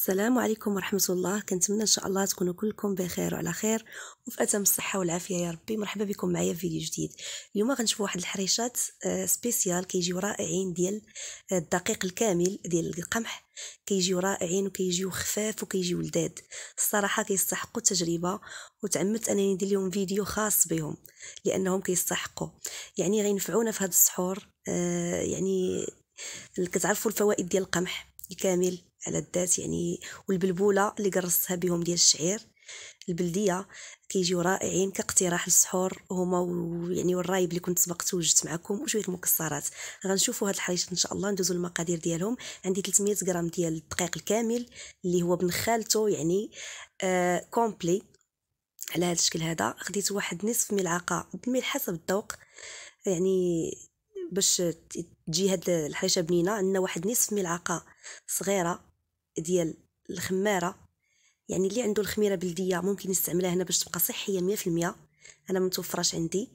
السلام عليكم ورحمة الله كنتمنى إن شاء الله تكونوا كلكم بخير وعلى خير وفي أتم الصحة والعافية يا ربي مرحبا بكم معايا في فيديو جديد اليوم غنشوفوا واحد الحريشات آه، سبيسيال كيجيو رائعين ديال آه، الدقيق الكامل ديال القمح كيجيو رائعين وكيجيو خفاف وكيجيو لذاذ الصراحة كيستحقوا التجربة وتعمدت أنني ندير لهم فيديو خاص بهم لأنهم كيستحقوا يعني غينفعونا في هذا السحور آه، يعني كتعرفوا الفوائد ديال القمح الكامل على الذات يعني والبلبوله اللي قرصتها بهم ديال الشعير البلديه كيجيو رائعين كاقتراح للسحور هما ويعني والرايب اللي كنت سبق توجدت معكم وشويه المكسرات غنشوفوا هاد الحريش ان شاء الله ندوزو المقادير ديالهم عندي 300 غرام ديال الدقيق الكامل اللي هو بن يعني آه كومبلي على هذا الشكل هذا خديت واحد نصف ملعقه بالملح حسب الذوق يعني باش تجي هاد الحريشه بنينه عندنا واحد نصف ملعقه صغيره ديال الخماره يعني اللي عنده الخميره بلديه ممكن يستعملها هنا باش تبقى صحيه مية المية انا متوفراش عندي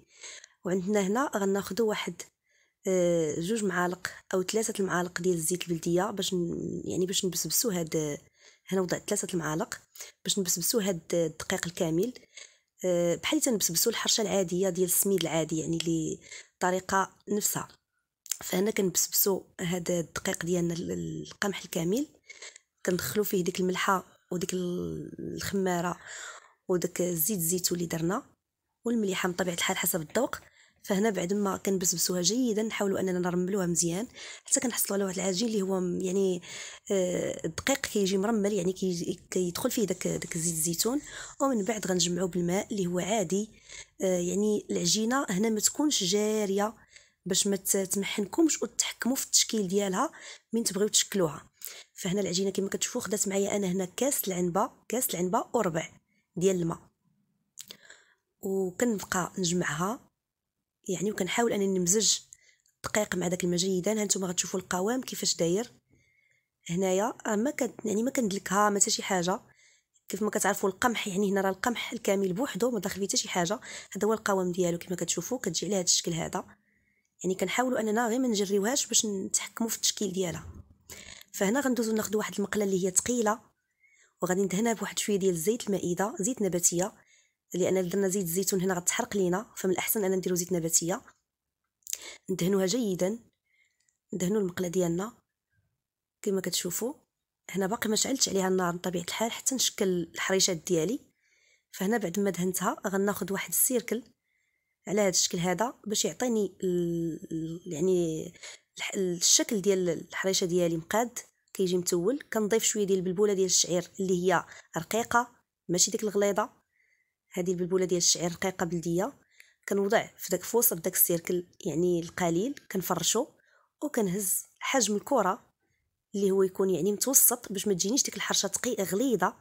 وعندنا هنا غناخدو واحد آه، جوج معالق او ثلاثه المعالق ديال الزيت البلديه باش يعني باش نبسبسو هاد هنا وضعت ثلاثه المعالق باش نبسبسو هاد الدقيق الكامل آه، بحال تنبسبسو الحرشه العاديه ديال السميد العادي يعني اللي طريقه نفسها فهنا كنبسبسو هاد الدقيق ديالنا القمح الكامل كندخلو فيه ديك الملحه وديك الخماره وداك الزيت الزيتون اللي درنا والمليحه من طبيعه الحال حسب الذوق فهنا بعد ما كنبسبسوها جيدا نحاولوا اننا نرملوها مزيان حتى كنحصلوا على واحد العجين اللي هو يعني آه، دقيق كيجي مرمل يعني كيدخل فيه داك داك زيت الزيتون ومن بعد غنجمعوه بالماء اللي هو عادي آه، يعني العجينه هنا ما تكونش جاريه باش ما تمحنكمش وتحكموا في التشكيل ديالها من تبغيو تشكلوها فهنا العجينه كما كتشوفوا خدات معايا انا هنا كاس العنبه كاس العنبه وربع ديال الماء وكنبقى نجمعها يعني وكنحاول انني نمزج الدقيق مع داك الماء جيدا ها نتوما غتشوفوا القوام كيفاش داير هنايا آه، ما كد يعني ما كندلكها ما حتى شي حاجه كيف ما كتعرفوا القمح يعني هنا راه القمح الكامل بوحدو ما داخل فيه حتى شي حاجه هذا هو القوام ديالو كما كتشوفوا كتجي على هذا الشكل هذا يعني كنحاولوا اننا غير ما نجريوهاش باش نتحكموا في التشكيل ديالها فهنا غندوزو ناخدو واحد المقله اللي هي ثقيله وغادي ندهنها بواحد شويه ديال زيت المائده زيت نباتيه لان درنا زيت الزيتون هنا غتحرق لينا فمن الاحسن انا نديرو زيت نباتيه ندهنوها جيدا ندهنو المقله ديالنا كما كتشوفوا هنا باقي ما شعلتش عليها النار بطبيعه الحال حتى نشكل الحريشات ديالي فهنا بعد ما دهنتها غناخذ واحد السيركل على هذا الشكل هذا باش يعطيني يعني الشكل ديال الحريشه ديالي مقاد كيجي متول كنضيف شويه ديال البلبوله ديال الشعير اللي هي رقيقه ماشي ديك الغليظه هذه البلبوله ديال الشعير رقيقه بلديه كنوضع في داك في وسط داك السيركل يعني القليل كنفرشو وكنهز حجم الكره اللي هو يكون يعني متوسط باش ما تجينيش ديك الحرشه تقي غليظه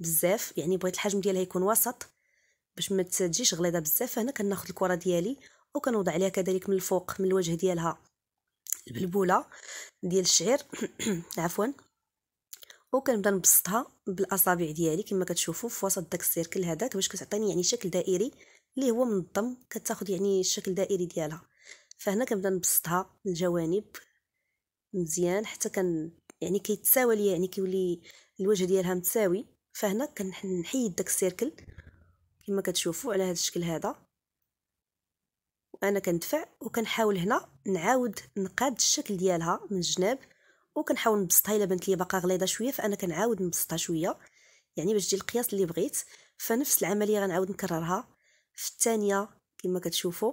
بزاف يعني بغيت الحجم ديالها يكون وسط باش ما تجيش غليظه بزاف انا كناخذ الكره ديالي وكنوضع عليها كذلك من الفوق من الوجه ديالها البلبوله ديال الشعير عفوا وكنبدا نبسطها بالاصابع ديالي كما كتشوفوا في وسط داك السيركل هذاك باش كتعطيني يعني شكل دائري اللي هو منظم كتاخذ يعني الشكل الدائري ديالها فهنا كنبدا نبسطها الجوانب مزيان حتى كان يعني كيتساوى ليا يعني كيولي الوجه ديالها متساوي فهنا كنحيد داك السيركل كما كتشوفوا على هذا الشكل هذا وانا كندفع وكنحاول هنا نعاود نقاد الشكل ديالها من الجناب وكنحاول نبسطها الا بنت لي باقا غليظه شويه فانا كنعاود نبسطها شويه يعني باش تجي القياس اللي بغيت فنفس العمليه غنعاود نكررها في الثانيه كما كتشوفوا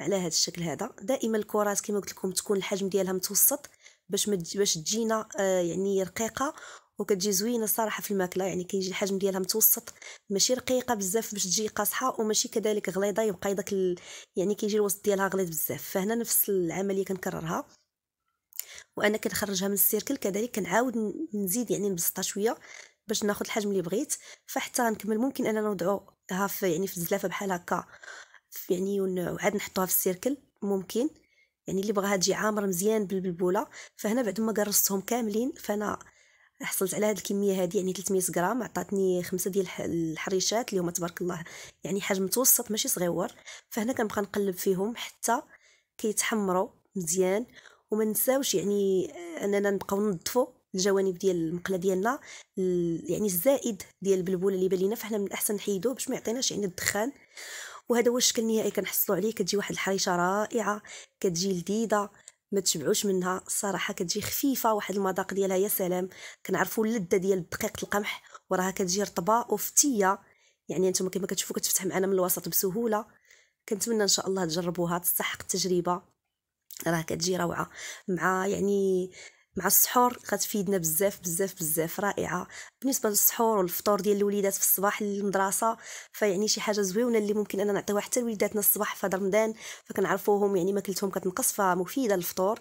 على هذا الشكل هذا دائما الكرات كما قلت لكم تكون الحجم ديالها متوسط باش باش تجينا آه، يعني رقيقه وكتجي زوينه الصراحه في الماكله يعني كيجي الحجم ديالها متوسط ماشي رقيقه بزاف باش تجي قاصحه وماشي كذلك غليظه يبقى داك ال... يعني كيجي الوسط ديالها غليظ بزاف فهنا نفس العمليه كنكررها وانا كنخرجها من السيركل كذلك كنعاود نزيد يعني نبسطها شويه باش ناخذ الحجم اللي بغيت فحتى نكمل ممكن اننا نوضعوها في يعني في الزلافه بحال هكا يعني وعاد نحطوها في السيركل ممكن يعني اللي بغاها تجي عامره مزيان بالبلبوله فهنا بعد ما قرصتهم كاملين فانا حصلت على هذه الكميه هذه يعني 300 غرام عطاتني خمسه ديال الحريشات اللي هما تبارك الله يعني حجم متوسط ماشي صغيور فهنا كنبقى نقلب فيهم حتى كيتحمروا مزيان وما نساوش يعني آه، اننا نبقاو ننظفوا الجوانب ديال المقله ديالنا يعني الزائد ديال البلبوله اللي بان لينا فحنا من الاحسن نحيدوه باش ما يعطيناش يعني الدخان وهذا هو الشكل النهائي كنحصلوا عليه كتجي واحد الحريشه رائعه كتجي لذيذه ما تشبعوش منها الصراحه كتجي خفيفه واحد المذاق ديالها يا سلام كنعرفوا اللذه ديال الدقيق القمح وراها كتجي رطبه وفتيه يعني انتم كما كتشوفوا كتفتح معنا من الوسط بسهوله كنتمنى ان شاء الله تجربوها تستحق التجربه راه كتجي روعه مع يعني مع السحور غتفيدنا بزاف بزاف بزاف رائعه بالنسبه للسحور والفطور ديال الوليدات في الصباح للمدرسه فيعني شي حاجه زويونه اللي ممكن اننا نعطيوها حتى لوليداتنا الصباح في رمضان فكنعرفوهم يعني ماكلتهم كتنقص فمفيده للفطور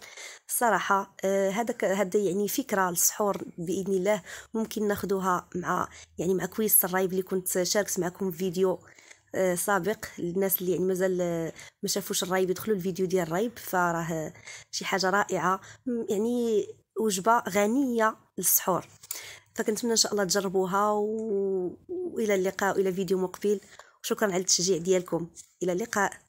الصراحه آه، هذاك آه هذا يعني فكره للسحور باذن الله ممكن ناخذوها مع يعني مع كويس الرايب اللي كنت شاركت معكم في فيديو آه، سابق للناس اللي يعني مازال آه، ما شافوش الرايب يدخلوا الفيديو ديال الرايب فراه شي حاجه رائعه يعني وجبه غنيه للسحور فكنتمنى ان شاء الله تجربوها والى اللقاء والى فيديو مقبل شكرا على التشجيع ديالكم الى اللقاء